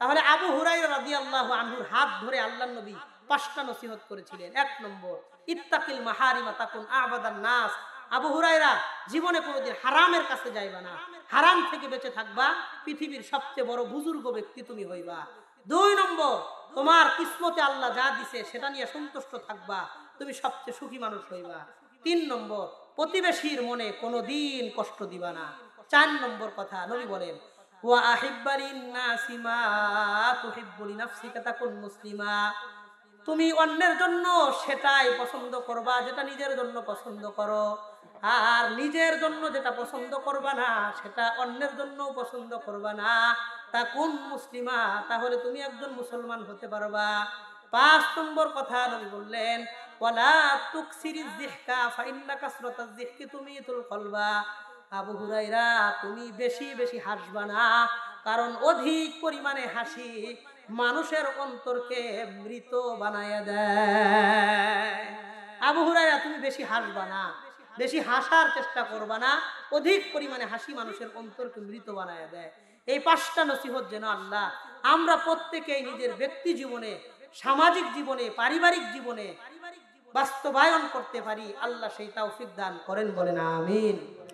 তাহলে আবু হুরাই রাজি আল্লাহ আনহুর হাত ধরে আল্লাহ নবী পাঁচটা নসিহত করেছিলেন এক নম্বর ইত্তাকিল মাহারিমা তাকুন আবাদার নাস আবু হুরাইরা জীবনে কোনোদিন হারামের কাছে যাইবা না হারাম থেকে বেঁচে থাকবা পৃথিবীর সবচেয়ে বড় বুজুর্গ ব্যক্তি তুমি হইবা দুই নম্বর তোমার কিসমতে আল্লাহ যা দিছে সেটা নিয়ে সন্তুষ্ট থাকবা তুমি সবচেয়ে সুখী মানুষ হইবা তিন নম্বর প্রতিবেশীর মনে কোনো দিন কষ্ট দিবা না চার নম্বর কথা নবী বলেন ওয়া নাসিমা মুসলিমা তুমি অন্যের জন্য সেটাই পছন্দ করবা যেটা নিজের জন্য পছন্দ করো আর নিজের জন্য যেটা পছন্দ করবা না সেটা অন্যের জন্য পছন্দ করবা না তা কোন মুসলিমা তাহলে তুমি একজন মুসলমান হতে পারবা পাঁচ নম্বর কথা নবী বললেন ওয়ালা তুকসিরিজ জিহকা ফাইন্না কাসরাতাজ জিহকি তুমি তুল কলবা আবু হুরাইরা তুমি বেশি বেশি হাসবা না কারণ অধিক পরিমাণে হাসি মানুষের অন্তরকে মৃত বানাইয়া দেয় আবু হুরাইরা তুমি বেশি হাসবা না বেশি হাসার চেষ্টা করবা না অধিক পরিমাণে হাসি মানুষের অন্তরকে মৃত বানাইয়া দেয় এই পাঁচটা নসিহত যেন আল্লাহ আমরা প্রত্যেকেই নিজের ব্যক্তি জীবনে সামাজিক জীবনে পারিবারিক জীবনে বাস্তবায়ন করতে পারি আল্লাহ সেই তাও দান করেন বলেন আমিন